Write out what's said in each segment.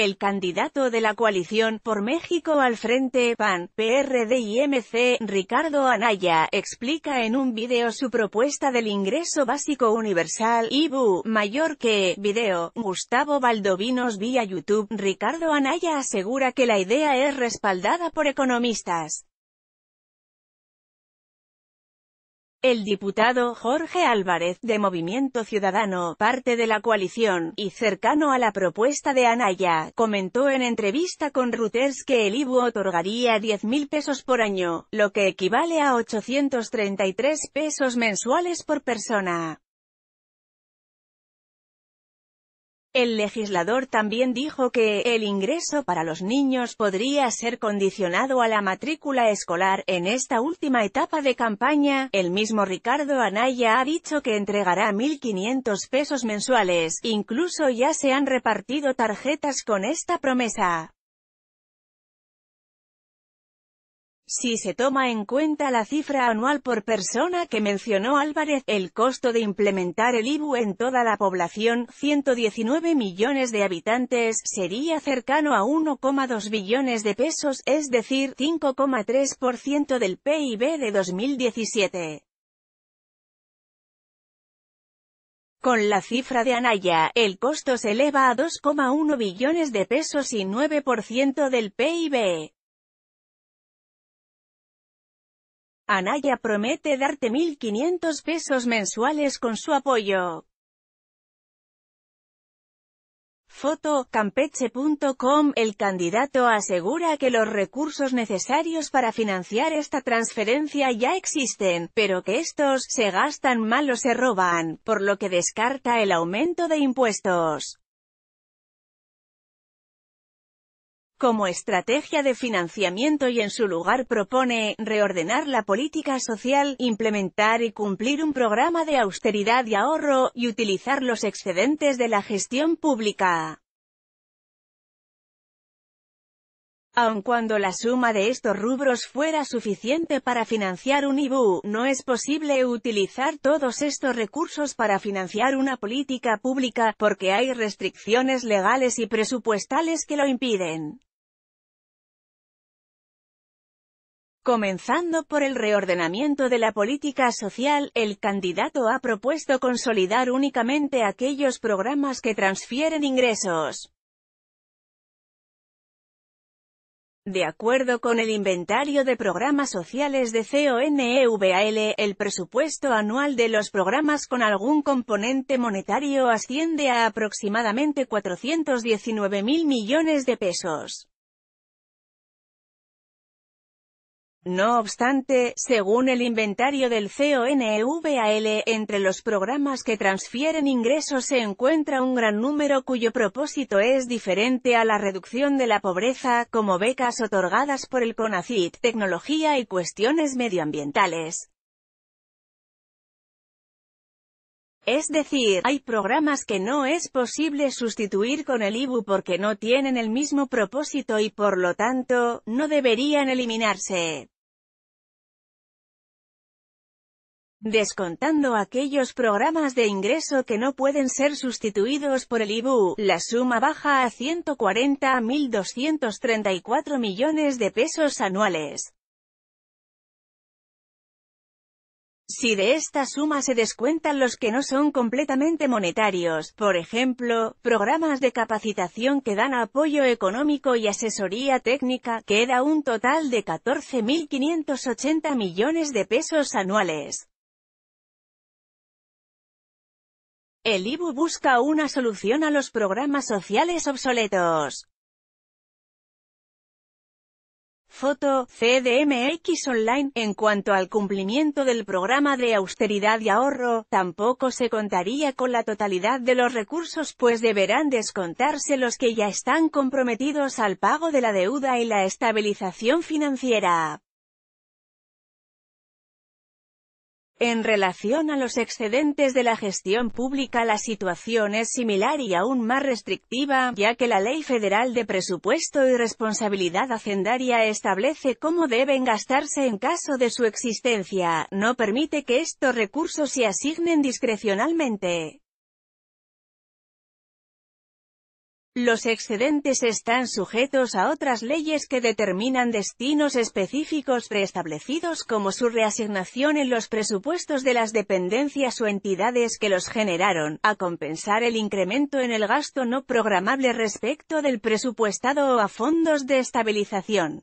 El candidato de la coalición por México al frente PAN, PRD y MC, Ricardo Anaya, explica en un video su propuesta del ingreso básico universal, IBU, mayor que, video, Gustavo Valdovinos vía YouTube. Ricardo Anaya asegura que la idea es respaldada por economistas. El diputado Jorge Álvarez, de Movimiento Ciudadano, parte de la coalición, y cercano a la propuesta de Anaya, comentó en entrevista con Reuters que el IBU otorgaría 10.000 pesos por año, lo que equivale a 833 pesos mensuales por persona. El legislador también dijo que el ingreso para los niños podría ser condicionado a la matrícula escolar. En esta última etapa de campaña, el mismo Ricardo Anaya ha dicho que entregará 1.500 pesos mensuales, incluso ya se han repartido tarjetas con esta promesa. Si se toma en cuenta la cifra anual por persona que mencionó Álvarez, el costo de implementar el IBU en toda la población, 119 millones de habitantes, sería cercano a 1,2 billones de pesos, es decir, 5,3% del PIB de 2017. Con la cifra de Anaya, el costo se eleva a 2,1 billones de pesos y 9% del PIB. Anaya promete darte 1.500 pesos mensuales con su apoyo. Foto, campeche.com El candidato asegura que los recursos necesarios para financiar esta transferencia ya existen, pero que estos se gastan mal o se roban, por lo que descarta el aumento de impuestos. como estrategia de financiamiento y en su lugar propone reordenar la política social, implementar y cumplir un programa de austeridad y ahorro, y utilizar los excedentes de la gestión pública. Aun cuando la suma de estos rubros fuera suficiente para financiar un IBU, no es posible utilizar todos estos recursos para financiar una política pública, porque hay restricciones legales y presupuestales que lo impiden. Comenzando por el reordenamiento de la política social, el candidato ha propuesto consolidar únicamente aquellos programas que transfieren ingresos. De acuerdo con el inventario de programas sociales de CONEVAL, el presupuesto anual de los programas con algún componente monetario asciende a aproximadamente 419.000 millones de pesos. No obstante, según el inventario del CONVAL, entre los programas que transfieren ingresos se encuentra un gran número cuyo propósito es diferente a la reducción de la pobreza, como becas otorgadas por el CONACIT, tecnología y cuestiones medioambientales. Es decir, hay programas que no es posible sustituir con el IBU porque no tienen el mismo propósito y por lo tanto, no deberían eliminarse. Descontando aquellos programas de ingreso que no pueden ser sustituidos por el IBU, la suma baja a 140.234 millones de pesos anuales. Si de esta suma se descuentan los que no son completamente monetarios, por ejemplo, programas de capacitación que dan apoyo económico y asesoría técnica, queda un total de 14.580 millones de pesos anuales. El IBU busca una solución a los programas sociales obsoletos. Foto, CDMX Online, en cuanto al cumplimiento del programa de austeridad y ahorro, tampoco se contaría con la totalidad de los recursos pues deberán descontarse los que ya están comprometidos al pago de la deuda y la estabilización financiera. En relación a los excedentes de la gestión pública la situación es similar y aún más restrictiva, ya que la Ley Federal de Presupuesto y Responsabilidad Hacendaria establece cómo deben gastarse en caso de su existencia, no permite que estos recursos se asignen discrecionalmente. Los excedentes están sujetos a otras leyes que determinan destinos específicos preestablecidos como su reasignación en los presupuestos de las dependencias o entidades que los generaron, a compensar el incremento en el gasto no programable respecto del presupuestado o a fondos de estabilización.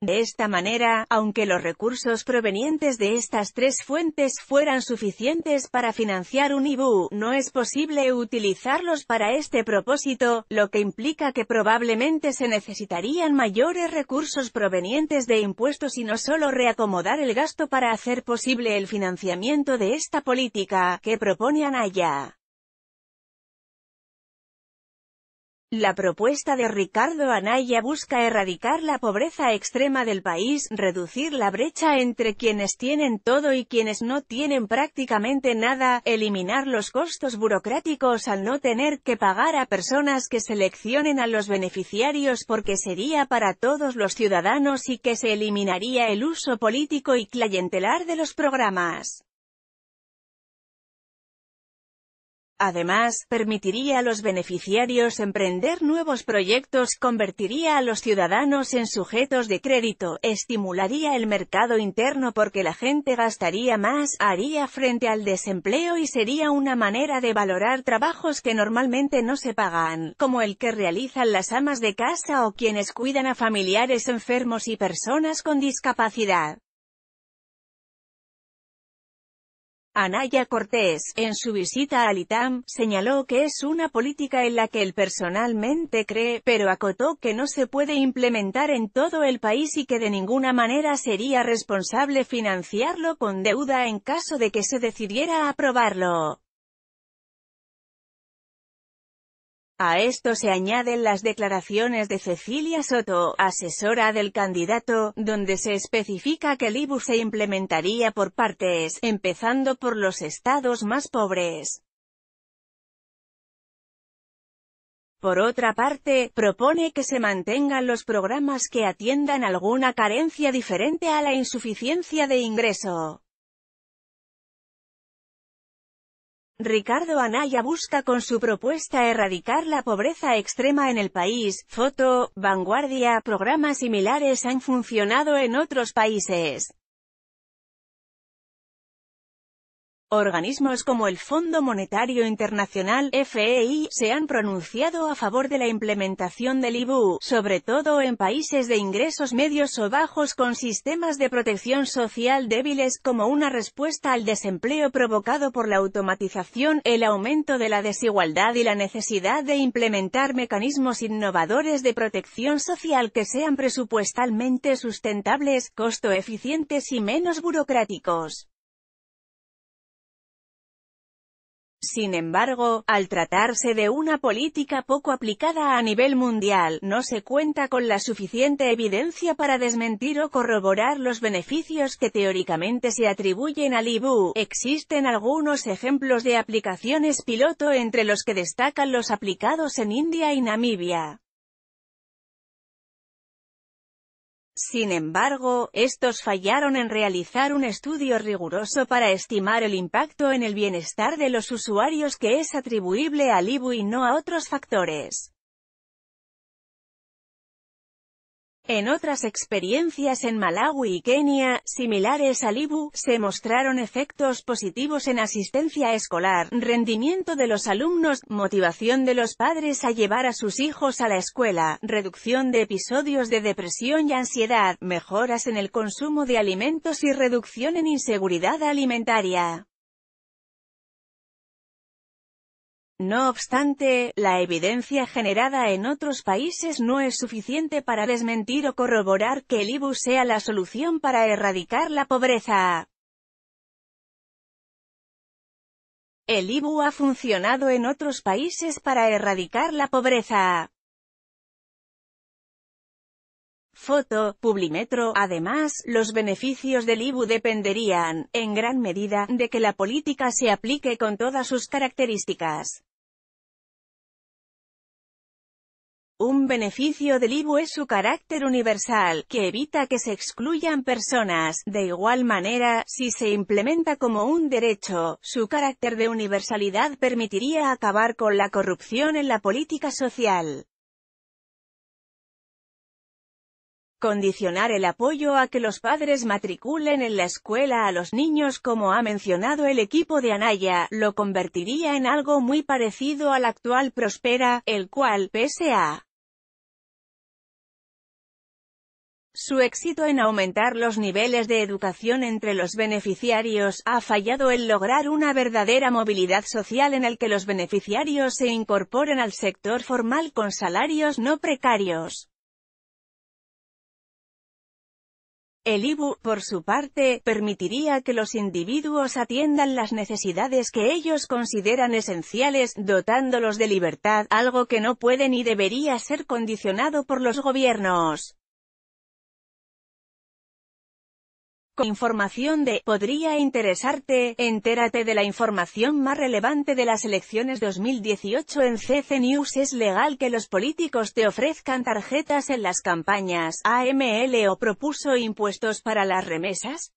De esta manera, aunque los recursos provenientes de estas tres fuentes fueran suficientes para financiar un IBU, no es posible utilizarlos para este propósito, lo que implica que probablemente se necesitarían mayores recursos provenientes de impuestos y no solo reacomodar el gasto para hacer posible el financiamiento de esta política, que propone allá. La propuesta de Ricardo Anaya busca erradicar la pobreza extrema del país, reducir la brecha entre quienes tienen todo y quienes no tienen prácticamente nada, eliminar los costos burocráticos al no tener que pagar a personas que seleccionen a los beneficiarios porque sería para todos los ciudadanos y que se eliminaría el uso político y clientelar de los programas. Además, permitiría a los beneficiarios emprender nuevos proyectos, convertiría a los ciudadanos en sujetos de crédito, estimularía el mercado interno porque la gente gastaría más, haría frente al desempleo y sería una manera de valorar trabajos que normalmente no se pagan, como el que realizan las amas de casa o quienes cuidan a familiares enfermos y personas con discapacidad. Anaya Cortés, en su visita a ITAM, señaló que es una política en la que él personalmente cree, pero acotó que no se puede implementar en todo el país y que de ninguna manera sería responsable financiarlo con deuda en caso de que se decidiera aprobarlo. A esto se añaden las declaraciones de Cecilia Soto, asesora del candidato, donde se especifica que el IBU se implementaría por partes, empezando por los estados más pobres. Por otra parte, propone que se mantengan los programas que atiendan alguna carencia diferente a la insuficiencia de ingreso. Ricardo Anaya busca con su propuesta erradicar la pobreza extrema en el país. Foto, Vanguardia, programas similares han funcionado en otros países. Organismos como el Fondo Monetario Internacional, FEI, se han pronunciado a favor de la implementación del IBU, sobre todo en países de ingresos medios o bajos con sistemas de protección social débiles como una respuesta al desempleo provocado por la automatización, el aumento de la desigualdad y la necesidad de implementar mecanismos innovadores de protección social que sean presupuestalmente sustentables, costo eficientes y menos burocráticos. Sin embargo, al tratarse de una política poco aplicada a nivel mundial, no se cuenta con la suficiente evidencia para desmentir o corroborar los beneficios que teóricamente se atribuyen al IBU. Existen algunos ejemplos de aplicaciones piloto entre los que destacan los aplicados en India y Namibia. Sin embargo, estos fallaron en realizar un estudio riguroso para estimar el impacto en el bienestar de los usuarios que es atribuible al IBU y no a otros factores. En otras experiencias en Malawi y Kenia, similares al IBU, se mostraron efectos positivos en asistencia escolar, rendimiento de los alumnos, motivación de los padres a llevar a sus hijos a la escuela, reducción de episodios de depresión y ansiedad, mejoras en el consumo de alimentos y reducción en inseguridad alimentaria. No obstante, la evidencia generada en otros países no es suficiente para desmentir o corroborar que el IBU sea la solución para erradicar la pobreza. El IBU ha funcionado en otros países para erradicar la pobreza. Foto, Publimetro. Además, los beneficios del IBU dependerían, en gran medida, de que la política se aplique con todas sus características. Un beneficio del IBU es su carácter universal, que evita que se excluyan personas. De igual manera, si se implementa como un derecho, su carácter de universalidad permitiría acabar con la corrupción en la política social. Condicionar el apoyo a que los padres matriculen en la escuela a los niños como ha mencionado el equipo de Anaya, lo convertiría en algo muy parecido al actual Prospera, el cual, pese Su éxito en aumentar los niveles de educación entre los beneficiarios, ha fallado en lograr una verdadera movilidad social en el que los beneficiarios se incorporen al sector formal con salarios no precarios. El IBU, por su parte, permitiría que los individuos atiendan las necesidades que ellos consideran esenciales, dotándolos de libertad, algo que no puede ni debería ser condicionado por los gobiernos. Con información de Podría interesarte, entérate de la información más relevante de las elecciones 2018 en CC News. Es legal que los políticos te ofrezcan tarjetas en las campañas. AML o propuso impuestos para las remesas.